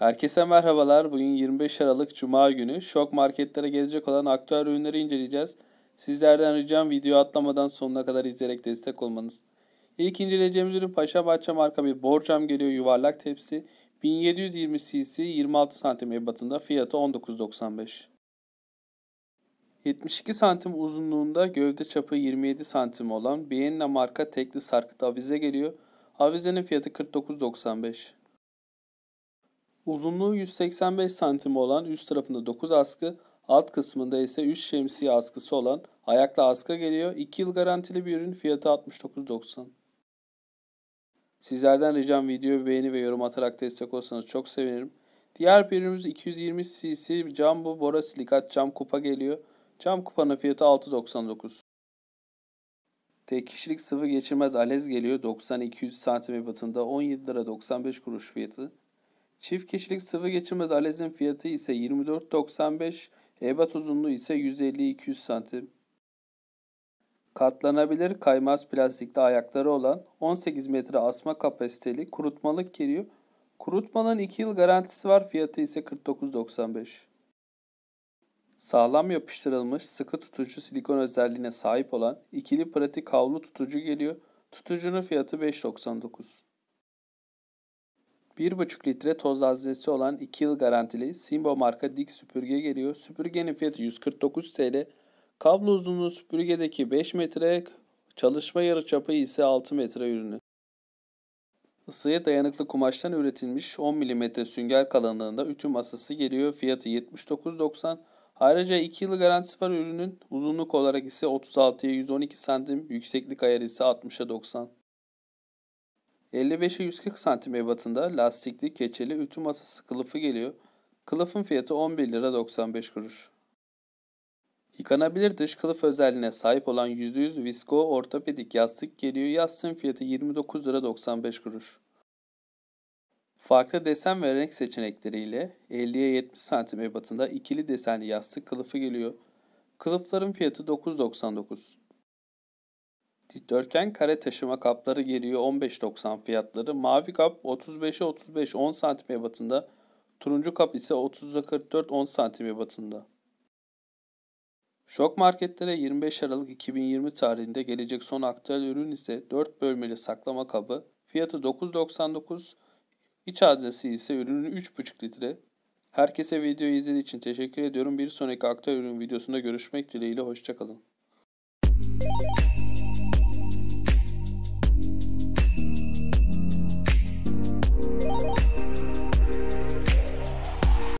Herkese merhabalar. Bugün 25 Aralık Cuma günü şok marketlere gelecek olan aktüel ürünleri inceleyeceğiz. Sizlerden ricam video atlamadan sonuna kadar izleyerek destek olmanız. İlk inceleyeceğimiz ürün Paşa Bahçe marka bir borcam geliyor yuvarlak tepsi. 1720 cc 26 santim ebatında fiyatı 19.95. 72 santim uzunluğunda gövde çapı 27 santim olan Bienna marka tekli sarkıt avize geliyor. Avizenin fiyatı 49.95. Uzunluğu 185 santim olan üst tarafında 9 askı, alt kısmında ise 3 şemsiye askısı olan ayaklı askı geliyor. 2 yıl garantili bir ürün fiyatı 69.90. Sizlerden ricam videoyu beğeni ve yorum atarak destek olsanız çok sevinirim. Diğer bir ürünümüz 220 cc Jumbo Bora Silikat cam kupa geliyor. Cam kupanın fiyatı 6.99. Tek kişilik sıvı geçirmez alez geliyor 90-200 cm batında 17 lira 95 kuruş fiyatı. Çift kişilik sıvı geçirmez alezin fiyatı ise 24.95, ebat uzunluğu ise 150-200 santim. Katlanabilir kaymaz plastikte ayakları olan 18 metre asma kapasiteli kurutmalık geliyor. Kurutmanın 2 yıl garantisi var fiyatı ise 49.95. Sağlam yapıştırılmış sıkı tutucu silikon özelliğine sahip olan ikili pratik havlu tutucu geliyor. Tutucunun fiyatı 5.99. 1,5 litre toz haznesi olan 2 yıl garantili Simbo marka dik süpürge geliyor. Süpürgenin fiyatı 149 TL. Kablo uzunluğu süpürgedeki 5 metre, çalışma yarı çapı ise 6 metre ürünü. Isıya dayanıklı kumaştan üretilmiş 10 mm sünger kalınlığında ütü masası geliyor. Fiyatı 79.90. Ayrıca 2 yıl garantisi var ürünün. Uzunluk olarak ise 36'ya 112 cm, yükseklik ayarı ise 60'a 90. 55'e 140 santim ebatında lastikli keçeli ütü masası kılıfı geliyor. Kılıfın fiyatı 11 lira 95 kuruş. Yıkanabilir dış kılıf özelliğine sahip olan %100 visko ortopedik yastık geliyor. Yastığın fiyatı 29 lira 95 kuruş. Farklı desen ve renk seçenekleriyle 50'ye 70 santim ebatında ikili desenli yastık kılıfı geliyor. Kılıfların fiyatı 9.99. Dikdörtgen kare taşıma kapları geliyor 15.90 fiyatları. Mavi kap 35'e 35 10 santim ebatında. Turuncu kap ise 30'a 44 10 santim ebatında. Şok marketlere 25 Aralık 2020 tarihinde gelecek son aktüel ürün ise 4 bölmeli saklama kabı. Fiyatı 9.99. İç adresi ise ürünün 3.5 litre. Herkese videoyu izlediği için teşekkür ediyorum. Bir sonraki aktüel ürün videosunda görüşmek dileğiyle. Hoşçakalın.